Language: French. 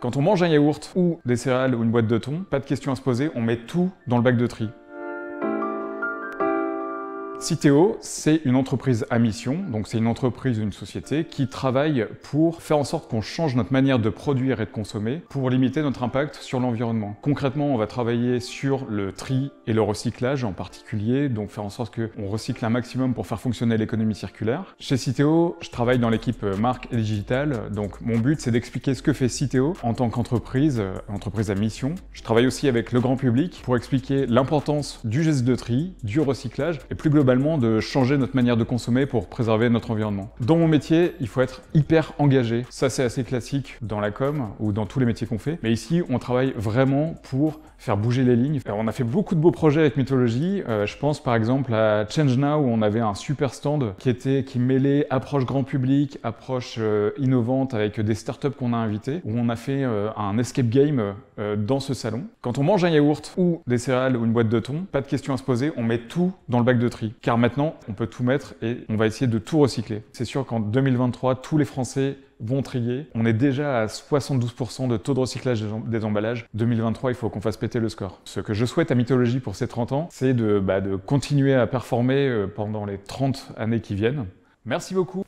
Quand on mange un yaourt ou des céréales ou une boîte de thon, pas de question à se poser, on met tout dans le bac de tri. Citeo, c'est une entreprise à mission, donc c'est une entreprise, une société qui travaille pour faire en sorte qu'on change notre manière de produire et de consommer pour limiter notre impact sur l'environnement. Concrètement, on va travailler sur le tri et le recyclage en particulier, donc faire en sorte qu'on recycle un maximum pour faire fonctionner l'économie circulaire. Chez Citeo, je travaille dans l'équipe euh, marque et digital, donc mon but c'est d'expliquer ce que fait Citeo en tant qu'entreprise, euh, entreprise à mission. Je travaille aussi avec le grand public pour expliquer l'importance du geste de tri, du recyclage et plus globalement de changer notre manière de consommer pour préserver notre environnement. Dans mon métier, il faut être hyper engagé. Ça, c'est assez classique dans la com ou dans tous les métiers qu'on fait. Mais ici, on travaille vraiment pour faire bouger les lignes. Euh, on a fait beaucoup de beaux projets avec Mythologie. Euh, je pense par exemple à Change Now où on avait un super stand qui était qui mêlait approche grand public, approche euh, innovante avec des startups qu'on a invitées, où on a fait un escape game dans ce salon. Quand on mange un yaourt ou des céréales ou une boîte de thon, pas de question à se poser, on met tout dans le bac de tri car maintenant, on peut tout mettre et on va essayer de tout recycler. C'est sûr qu'en 2023, tous les Français vont trier. On est déjà à 72% de taux de recyclage des emballages. 2023, il faut qu'on fasse péter le score. Ce que je souhaite à Mythologie pour ces 30 ans, c'est de, bah, de continuer à performer euh, pendant les 30 années qui viennent. Merci beaucoup.